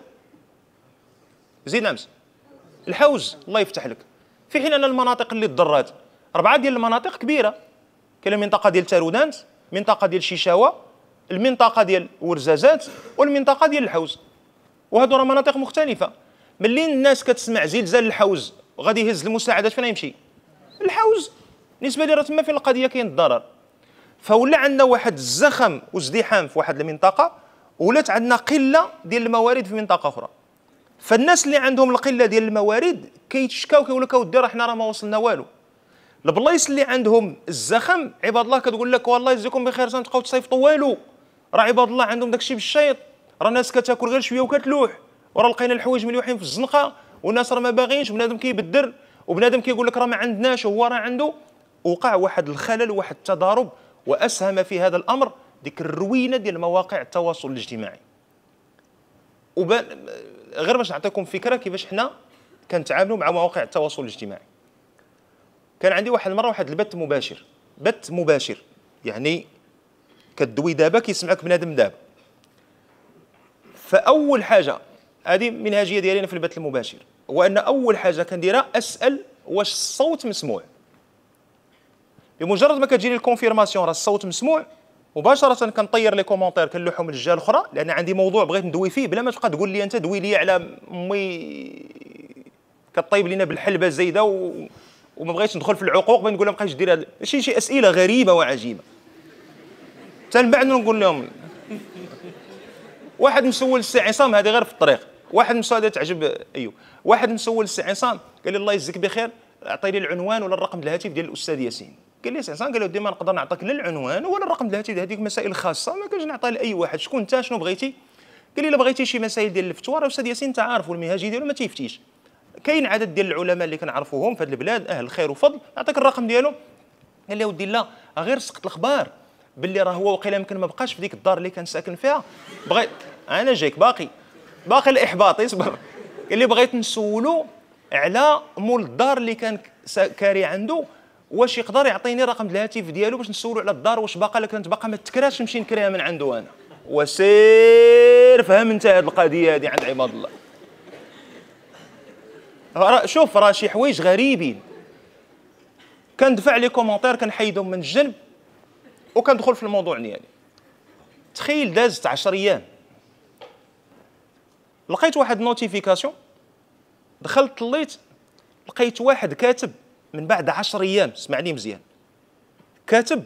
زيد امس الحوز الله يفتح لك في حين ان المناطق اللي تضرات اربعه ديال المناطق كبيره كاين المنطقه ديال تارودانت المنطقه ديال شيشاوه المنطقه ديال ورزازات والمنطقه ديال الحوز وهذو راه مناطق مختلفه ملي الناس كتسمع زلزال الحوز غادي يهز المساعدات فين يمشي الحوز بالنسبه لي راه تما فين القضيه كاين الضرر فولا عندنا واحد الزخم وازدحام في واحد المنطقه ولات عندنا قله ديال الموارد في منطقه اخرى فالناس اللي عندهم القله ديال الموارد كيتشكاو كيقول لك اودي راه حنا راه ما وصلنا والو البلايص اللي عندهم الزخم عباد الله كتقول لك والله يجزيكم بخير تبقاو تصيفطوا والو راه عباد الله عندهم داكشي بالشيط راه الناس كتاكل غير شويه وكتلوح وراه لقينا الحوايج مليوحين في الزنقه والناس راه ما باغينش بنادم كيبدر وبنادم كيقول لك راه ما عندناش وهو راه عنده وقع واحد الخلل واحد التضارب واسهم في هذا الامر ديك الروينه ديال مواقع التواصل الاجتماعي وب... غير باش نعطيكم فكره كيفاش حنا كنتعاملوا مع مواقع التواصل الاجتماعي كان عندي واحد المره واحد البث مباشر بث مباشر يعني كدوي دابا كيسمعك بنادم دابا فاول حاجه هذه منهجيه ديالي في البث المباشر هو ان اول حاجه كنديرها اسال واش الصوت مسموع بمجرد ما كتجيني الكونفيرماسيون راه الصوت مسموع مباشره كنطير لي كومونتير كنلوحهم للجهه الاخرى لان عندي موضوع بغيت ندوي فيه بلا ما تبقى تقول لي انت دوي لي على امي كطيب لينا بالحلبه الزايده و... وما بغيتش ندخل في العقوق بغيت نقول لهم بقيتش دير هذا شي شي اسئله غريبه وعجيبه حتى من بعد نقول لهم واحد مسول السي عصام هذه غير في الطريق واحد مسول تعجب ايوب واحد مسول السي عصام قال لي الله يجزيك بخير اعطيني العنوان ولا الرقم الهاتف ديال الاستاذ ياسين قال لي ليسانس قال له ديما نقدر نعطيك لا العنوان ولا الرقم الهاتف هذيك مسائل خاصه ما كنتش نعطيها لاي واحد شكون انت شنو بغيتي قال لي الا بغيتي شي مسائل ديال الفتوى راه استاذ ياسين انت عارف المهاجي ديالو ما تيفتيش كاين عدد ديال العلماء اللي كنعرفوهم في هذه البلاد اهل خير وفضل نعطيك الرقم ديالو قال لي ودي لا غير سقط الاخبار باللي راه هو وقيلا يمكن ما بقاش في ديك الدار اللي كان ساكن فيها بغيت انا جايك باقي باقي الاحباط اصبر قال لي بغيت نسولو على مول الدار اللي كان كاري عنده واش يقدر يعطيني رقم الهاتف ديالو باش نسولو على الدار واش باقا لك كانت باقا ما تكراش نمشي نكريها من عنده انا وسير فهم انت هذه القضيه هذه عند عباد الله شوف راه شي حوايج غريبين كندفع لي كومونتير كنحيدهم من الجنب وكندخل في الموضوع ديالي تخيل دازت 10 ايام لقيت واحد نوتيفيكاسيون دخلت طليت لقيت واحد كاتب من بعد عشر ايام اسمعني مزيان كاتب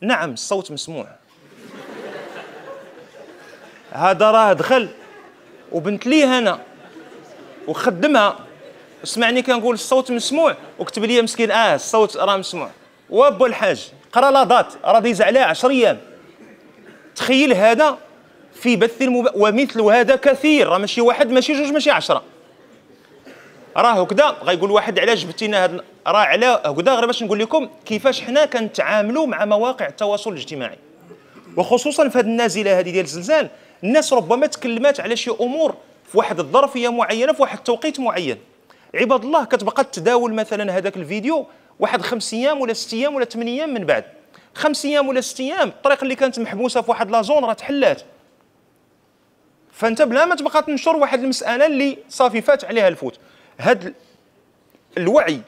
نعم الصوت مسموع هذا راه دخل وبنت لي هنا وخدمها اسمعني كنقول الصوت مسموع وكتب لي مسكين اه الصوت راه مسموع وابو الحاج قرا لا دات راه دايز عليها 10 ايام تخيل هذا في بث المب... ومثل هذا كثير راه ماشي واحد ماشي جوج ماشي عشرة راه هكذا غيقول واحد علاش جبتينا هاد راه على هكذا غير باش نقول لكم كيفاش حنا كنتعاملوا مع مواقع التواصل الاجتماعي وخصوصا في هذه النازله هذه ديال الزلزال الناس ربما تكلمات على شي امور في واحد الظرفيه معينه في واحد التوقيت معين عباد الله كتبقى تداول مثلا هذاك الفيديو واحد خمس ايام ولا ست ايام ولا ثمان ايام من بعد خمس ايام ولا ست ايام الطريق اللي كانت محبوسه في واحد لازون راه تحلات فانت بلا ما تبقى تنشر واحد المساله اللي صافي فات عليها الفوت هذا الوعي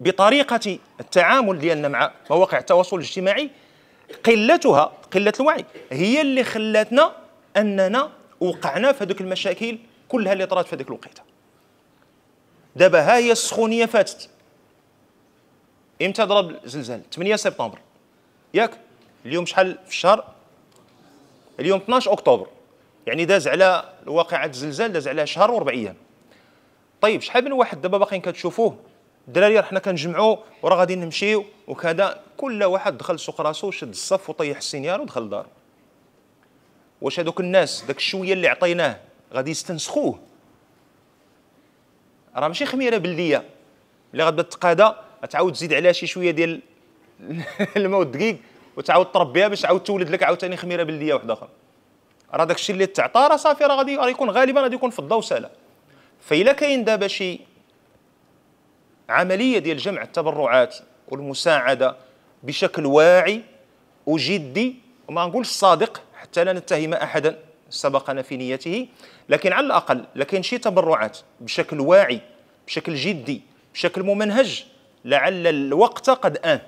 بطريقه التعامل ديالنا مع مواقع التواصل الاجتماعي قلتها قله الوعي هي اللي خلاتنا اننا وقعنا في هذوك المشاكل كلها اللي طرات في هذيك الوقيته دابا ها هي السخونيه فاتت امتى ضرب الزلزال 8 سبتمبر ياك اليوم شحال في الشهر اليوم 12 اكتوبر يعني داز على واقعه الزلزال داز على شهر واربع ايام طيب شحال من واحد دابا باقيين كتشوفوه الدراري حنا كنجمعوا وراه غادي نمشيو وكذا كل واحد دخل سوق راسو شد الصف وطيح السينيار ودخل الدار واش هذوك الناس داك الشويه اللي عطيناه غادي يستنسخوه راه ماشي خميره بلديه اللي غتبدا تتقادى تعاود تزيد عليها شي شويه ديال الماء والدقيق وتعاود تربيها باش عاود تولد لك عاوتاني خميره بلديه واحده اخرى راه داك الشيء اللي تعطى راه صافي راه غادي يكون غالبا غادي يكون فضه وساله فإلا كاين دابا شي عملية ديال جمع التبرعات والمساعدة بشكل واعي وجدي وما نقول صادق حتى لا نتهم أحدا سبقنا في نيته لكن على الأقل لكن شي تبرعات بشكل واعي بشكل جدي بشكل ممنهج لعل الوقت قد آن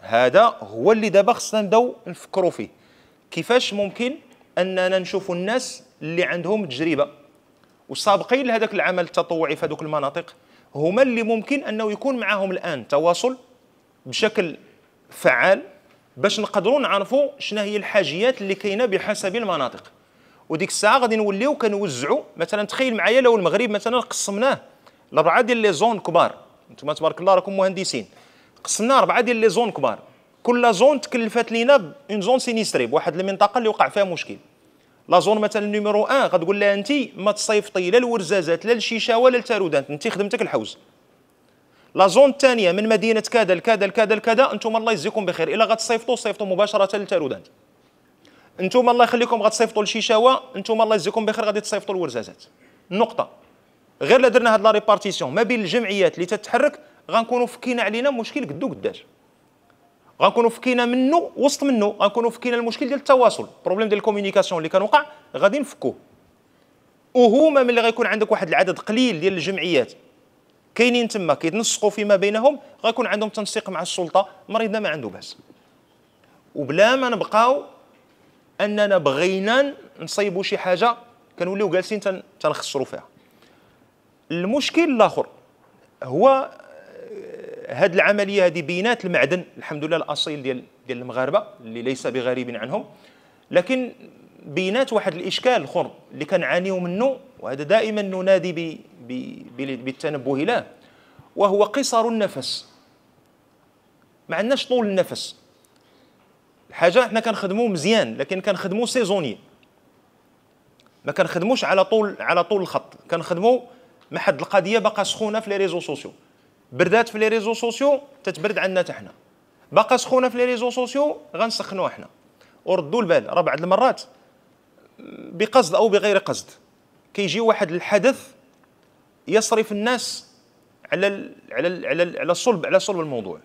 هذا هو اللي دابا خصنا نبداو نفكروا فيه كيفاش ممكن اننا نشوفوا الناس اللي عندهم تجربه والسابقين لهذاك العمل التطوعي في هذوك المناطق هما اللي ممكن انه يكون معاهم الان تواصل بشكل فعال باش نقدروا نعرفوا شنو هي الحاجيات اللي كاينه بحسب المناطق وديك الساعه غادي نوليو كنوزعوا مثلا تخيل معايا لو المغرب مثلا قسمناه لاربعه ديال لي زون كبار انتم تبارك الله راكم مهندسين قسمنا اربعه ديال لي زون كبار كل زون تكلفت لينا اون زون سينيستري بواحد المنطقه اللي وقع فيها مشكل لا زون مثلا نيميرو 1 غتقول لها انت ما تصيفطي لا الورزازات لا الشيشه ولا التارودانت انت خدمتك الحوز لا زون الثانيه من مدينه كذا لكذا لكذا لكذا انتم الله يجزيكم بخير الا غتصيفطوا صيفطوا مباشره للتارودانت انتم الله يخليكم غتصيفطوا للشيشاوه انتم الله يجزيكم بخير غادي تصيفطوا الورزازات نقطه غير لا درنا هاد لا ريبارتيسيون ما بين الجمعيات اللي تتحرك غنكونوا فكينا علينا مشكل قدو قداش غنكونوا فكينا منه وسط منه غنكونوا فكينا المشكل ديال التواصل بروبليم ديال الكومينيكاسيون اللي كان وقع غادي نفكوه وهما ملي غيكون عندك واحد العدد قليل ديال الجمعيات كاينين تما كيتنسقوا فيما بينهم غيكون عندهم تنسيق مع السلطه مريضنا ما عنده باس وبلا ما نبقاو اننا بغينا نصيبوا شي حاجه كنوليو جالسين تنخسروا فيها المشكل الاخر هو هاد العمليه هذه بينات المعدن الحمد لله الاصيل ديال ديال المغاربه اللي ليس بغريب عنهم لكن بينات واحد الاشكال اخر اللي كنعانيو منه وهذا دائما ننادي بي بي بالتنبه له وهو قصر النفس ما عندناش طول النفس الحاجه حنا كنخدموا مزيان لكن كنخدموا سيزوني ما كنخدموش على طول على طول الخط كنخدموا ما حد القضيه باقا سخونه في لي ريزو سوسيو بردات في لي ريزو سوسيو تتبرد عندنا حتى حنا باقا سخونه في لي ريزو سوسيو غنسخنوها حنا وردوا البال راه بعض المرات بقصد او بغير قصد كيجي واحد الحدث يصرف الناس على الـ على الـ على على صلب على صلب الموضوع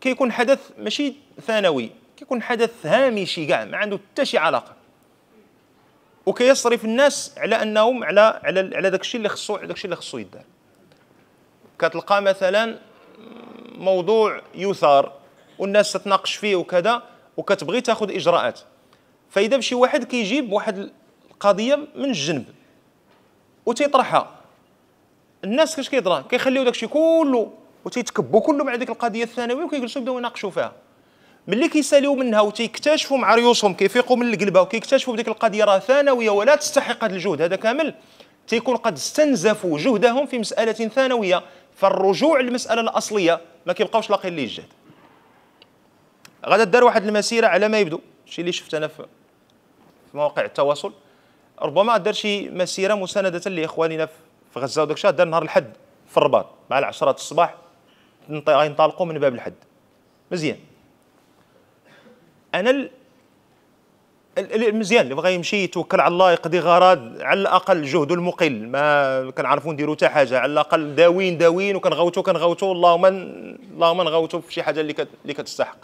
كيكون حدث ماشي ثانوي كيكون حدث هامشي كاع ما عنده حتى شي علاقه وكيصرف الناس على انهم على على على داكشي اللي خصو داكشي اللي خصو يدار كتلقى مثلا موضوع يثار والناس تتناقش فيه وكذا وكتبغي تاخذ اجراءات فاذا بشي واحد كيجيب واحد القضيه من الجنب وتيطرحها الناس كاش كيضرا كيخليو داكشي كله وتيتكبوا كله مع ديك القضيه الثانويه وكيجلسوا يبداو يناقشوا فيها ملي كيساليو منها وتيكتشفوا مع ريوسهم كيفيقوا من القلبه وكيكتشفوا بديك القضيه راه ثانويه ولا تستحق هذا الجهد هذا كامل تيكون قد استنزفوا جهدهم في مساله ثانويه فالرجوع للمساله الاصليه ما كيبقاوش لاقيين ليه الجهد غادا دار واحد المسيره على ما يبدو الشيء اللي شفت انا في مواقع التواصل ربما دار شي مسيره مسانده لاخواننا في غزه وداك الشيء دار نهار الحد في الرباط مع العشرة الصباح غينطلقوا من باب الحد مزيان انا مزيان اللي بغى يمشي يتوكل على الله يقضي غرض على الاقل جهد المقل ما كنعرفوا نديروا حتى حاجه على الاقل داوين داوين وكنغوتوا كنغوتوا اللهم اللهم نغوتوا في شي حاجه اللي كت... اللي كتستحق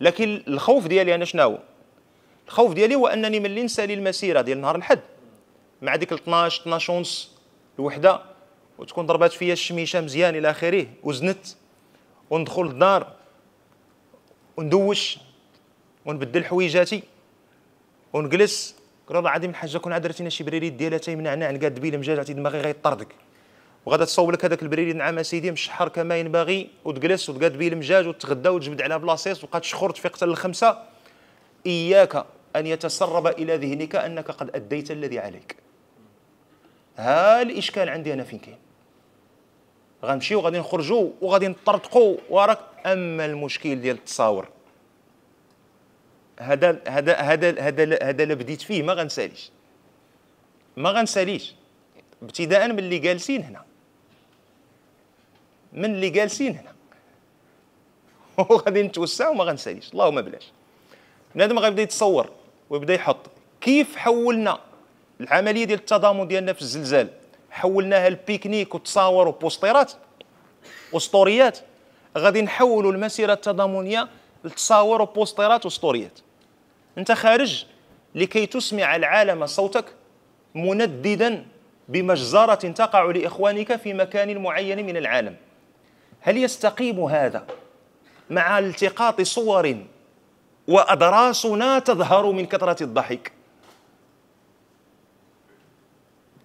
لكن الخوف ديالي انا شنو الخوف ديالي هو انني ملي نسالي المسيره ديال نهار الحد مع ديك 12 12 ونص الوحده وتكون ضربات فيا الشميشه مزيان الى اخره وزنت وندخل للدار وندوش ونبدل حويجاتي ونجلس قال والله العظيم حاجه كون عاد درتينا شي بريريد ديالها تيمنعنا عن قاد دبيله مجال عرفتي دماغي غيطردك وغادا تصوب لك هذاك البريريد نعم اسيدي مشحر كما ينبغي وتجلس وتقاد به المجاج وتتغدى وتجبد على بلاصيص وبقى تشخر تفيق الخمسه اياك ان يتسرب الى ذهنك انك قد اديت الذي عليك ها الاشكال عندي انا فين كاين غنمشيو وغادي نخرجوا وغادي نطرطقوا وراك اما المشكل ديال التصاور هذا هذا هذا هذا هذا اللي بديت فيه ما غنساليش ما غنساليش ابتداء من اللي جالسين هنا من اللي جالسين هنا وغادي نتوسع وما غنساليش اللهم بلاش بنادم غيبدا يتصور ويبدا يحط كيف حولنا العمليه ديال التضامن ديالنا في الزلزال حولناها لبيكنيك وتصاور وبوستيرات وسطوريات غادي نحولوا المسيره التضامنيه لتصاور وبوسترات وسطوريات انت خارج لكي تسمع العالم صوتك منددا بمجزرة تقع لإخوانك في مكان معين من العالم هل يستقيم هذا مع التقاط صور وأضراسنا تظهر من كثرة الضحك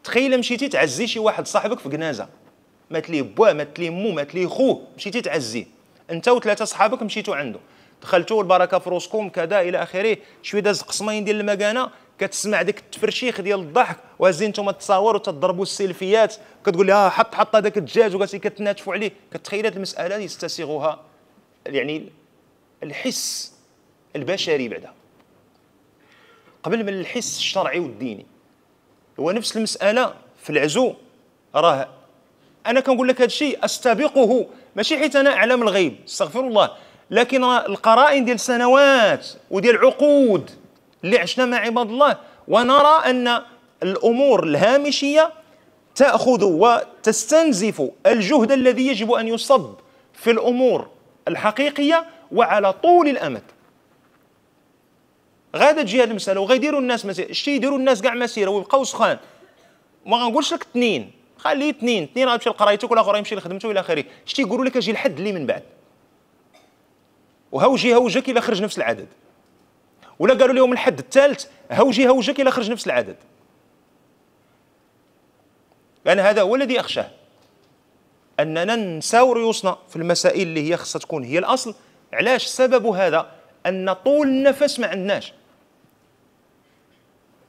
تخيل مشيتي تعزي شي واحد صاحبك في جنازة مات ليه بوا مات ليه مو مات ليه خوه مشيتي تعزيه انت وثلاثة صحابك مشيتوا عنده دخلتوا البركه في روسكم كذا الى اخره شويه داز قسمين ديال المكانه كتسمع ديك التفرشيخ ديال الضحك وهازين نتوما التصاور وتضربوا السيلفيات كتقول لها حط حط هذاك الدجاج وكتي كتناتفوا عليه كتخيل هذه المساله يستسيغها يعني الحس البشري بعدا قبل من الحس الشرعي والديني هو نفس المساله في العزو راه انا كنقول لك هذا الشيء استبقه ماشي حيت انا اعلم الغيب استغفر الله لكن القرائن ديال السنوات وديال العقود اللي عشنا مع عباد الله ونرى ان الامور الهامشيه تاخذ وتستنزف الجهد الذي يجب ان يصب في الامور الحقيقيه وعلى طول الامد غادا تجي هذه المساله وغيديروا الناس مسيره شتي يديروا الناس كاع مسيره ويبقاو سخان ما غنقولش لك اثنين خليه اثنين اثنين غتمشي لقرايتك والاخر يمشي لخدمته الى اخره شتي يقولوا لك اجي الحد اللي من بعد وهوجي هوجك الا خرج نفس العدد ولا قالوا لهم الحد الثالث هوجي هوجك الا خرج نفس العدد انا هذا هو الذي اخشاه اننا نساو ريوسنا في المسائل اللي هي خصها تكون هي الاصل علاش سبب هذا ان طول النفس ما عندناش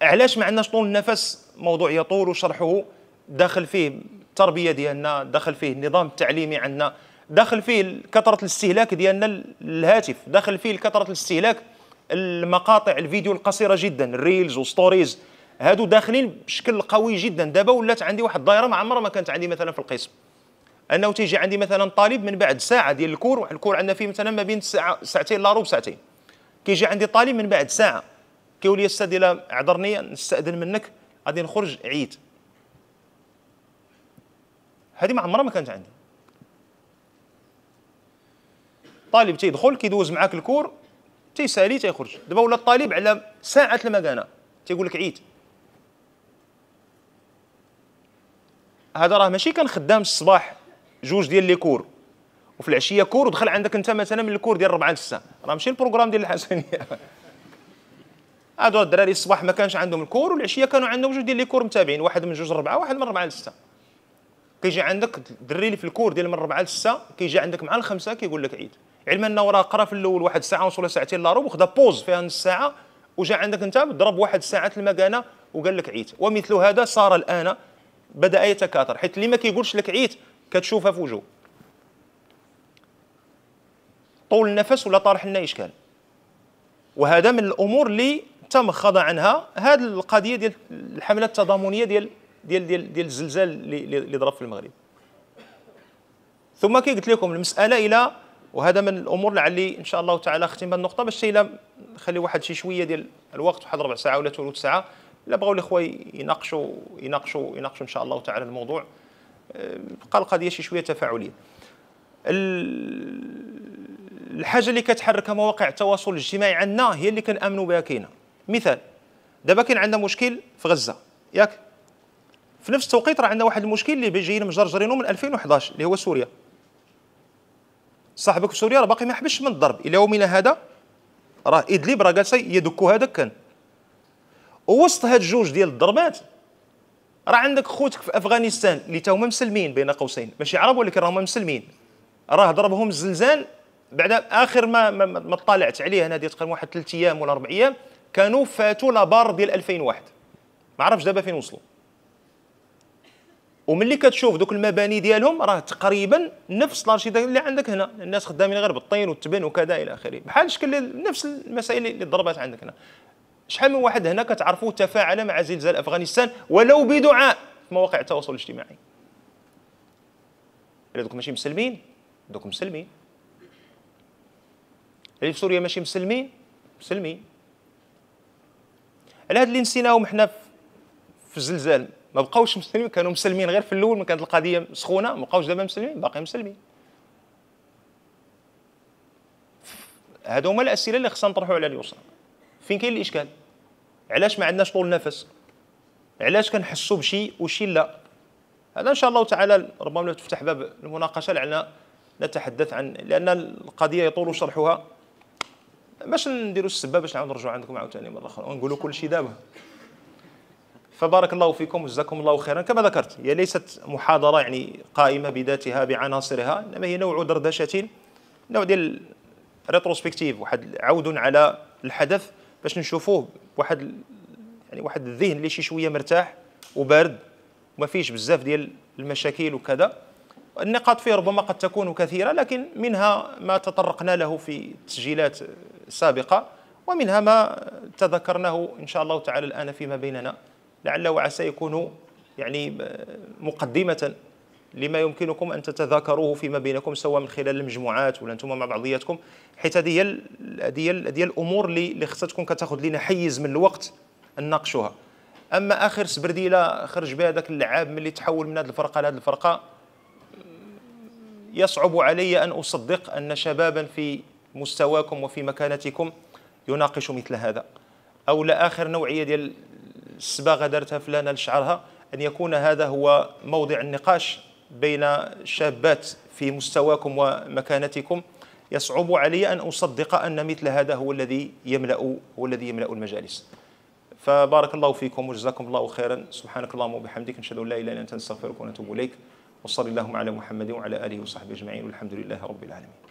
علاش ما عندناش طول النفس موضوع يطول وشرحه داخل فيه التربيه ديالنا داخل فيه النظام التعليمي عندنا داخل فيه كثره الاستهلاك ديالنا الهاتف داخل فيه كثره الاستهلاك المقاطع الفيديو القصيره جدا الريلز وستوريز هادو داخلين بشكل قوي جدا دابا ولات عندي واحد الدائره ما عمرها ما كانت عندي مثلا في القسم انه تيجي عندي مثلا طالب من بعد ساعه ديال الكور واحد الكور عندنا فيه مثلا ما بين ساعة ساعتين لا ربع ساعتين كيجي عندي طالب من بعد ساعه كيقول لي استاذ الا عذرني نستاذن منك غادي نخرج عيد هذه ما عمرها ما كانت عندي الطالب تيدخل كيدوز معاك الكور تيسالي تيخرج دابا ولا الطالب على ساعه المكانه تيقول لك عيد هذا راه ماشي كان خدام الصباح جوج ديال لي كور وفي العشيه كور ودخل عندك انت مثلا من الكور ديال 4 ل 6 راه ماشي البروغرام ديال الحسنيه هادو الدراري الصباح ما كانش عندهم الكور والعشيه كانوا عندهم جوج ديال لي كور متابعين واحد من جوج ربعة واحد من 4 ل 6 كيجي عندك الدري اللي في الكور ديال من 4 ل 6 كيجي عندك مع الخمسه كيقول لك عيد علما انه راه قرا في الاول واحد الساعه ونص ولا ساعتين لا روب وخدا بوز فيها نص ساعه وجا عندك انت ضرب واحد ساعه المكانه وقال لك عيت ومثل هذا صار الان بدا يتكاثر حيت اللي ما كيقولش لك عيت كتشوفها في وجهه طول النفس ولا طارح لنا اشكال وهذا من الامور اللي تم خضع عنها هذه القضيه ديال الحمله التضامنيه ديال ديال ديال, ديال الزلزال اللي ضرب في المغرب ثم كي قلت لكم المساله الى وهذا من الامور لعلي ان شاء الله تعالى ختم النقطه باش الا نخلي واحد شي شويه ديال الوقت واحد ربع ساعه ولا ثلث ساعه الا بغاو الاخوه يناقشوا يناقشوا يناقشوا ان شاء الله تعالى الموضوع بقى القضيه شي شويه تفاعليه الحاجه اللي كتحركها مواقع التواصل الاجتماعي عندنا هي اللي كنامنوا بها كاينه مثال دابا كاين عندنا مشكل في غزه ياك في نفس التوقيت راه عندنا واحد المشكل اللي جايين مجرجرينه من 2011 اللي هو سوريا صاحبك في سوريا راه باقي ما حبش من الضرب الى يومنا هذا راه ادلب راه جالس يدكو هذاك كان ووسط هاد الجوج ديال الضربات راه عندك خوتك في افغانستان اللي تاهما مسلمين بين قوسين ماشي عرب ولكن راهما مسلمين راه ضربهم الزلزال بعد اخر ما ما, طالعت طلعت عليه انا ديال تقريبا واحد ثلاث ايام ولا اربع ايام كانوا فاتوا لابار ديال 2001 ما عرفش دابا فين وصلوا وملي كتشوف دوك المباني ديالهم راه تقريبا نفس الارشيتكت اللي عندك هنا الناس خدامين غير بالطين والتبن وكذا الى اخره بحال شكل نفس المسائل اللي ضربات عندك هنا شحال من واحد هنا كتعرفوا تفاعل مع زلزال افغانستان ولو بدعاء في مواقع التواصل الاجتماعي الا دوك ماشي مسلمين دوك مسلمين اللي في سوريا ماشي مسلمين مسلمين على هاد اللي نسيناهم حنا في الزلزال ما بقاوش مسلمين كانوا مسلمين غير في الاول من كانت القضيه سخونه ما بقاوش دابا مسلمين باقي مسلمين هادو هما الاسئله اللي خصنا نطرحوا على اليسرى فين كاين الاشكال علاش ما عندناش طول نفس علاش كنحسوا بشي وشي لا هذا ان شاء الله تعالى ربما تفتح باب المناقشه لعلنا نتحدث عن لان القضيه يطول شرحها باش نديروا السبه باش نعاود نرجعوا عندكم عاوتاني مره اخرى ونقولوا كل شيء دابا فبارك الله فيكم وجزاكم الله خيرا كما ذكرت هي ليست محاضرة يعني قائمة بذاتها بعناصرها إنما هي نوع دردشة نوع ديال ريتروسبكتيف واحد عود على الحدث باش نشوفوه بواحد يعني واحد الذهن اللي شي شويه مرتاح وبارد وما فيش بزاف ديال المشاكل وكذا النقاط فيه ربما قد تكون كثيرة لكن منها ما تطرقنا له في تسجيلات سابقة ومنها ما تذكرناه إن شاء الله تعالى الآن فيما بيننا لعل وعسى يكون يعني آه، مقدمة لما يمكنكم أن تتذاكروه فيما بينكم سواء من خلال المجموعات ولا أنتم مع بعضياتكم حيث هذه هي هذه الأمور اللي خصها تكون كتاخذ لنا حيز من الوقت نناقشوها أما آخر سبرديلة خرج بها ذاك اللعاب ملي تحول من هذه الفرقة لهذه الفرقة يصعب علي أن أصدق أن شبابا في مستواكم وفي مكانتكم يناقش مثل هذا أو لآخر نوعية ديال الصباغه دارتها فلانه لشعرها ان يكون هذا هو موضع النقاش بين شابات في مستواكم ومكانتكم يصعب علي ان اصدق ان مثل هذا هو الذي يملا هو الذي يملا المجالس فبارك الله فيكم وجزاكم الله خيرا سبحانك اللهم وبحمدك نشهد ان لا اله الا انت نستغفرك ونتوب اليك وصلى اللهم على محمد وعلى اله وصحبه اجمعين والحمد لله رب العالمين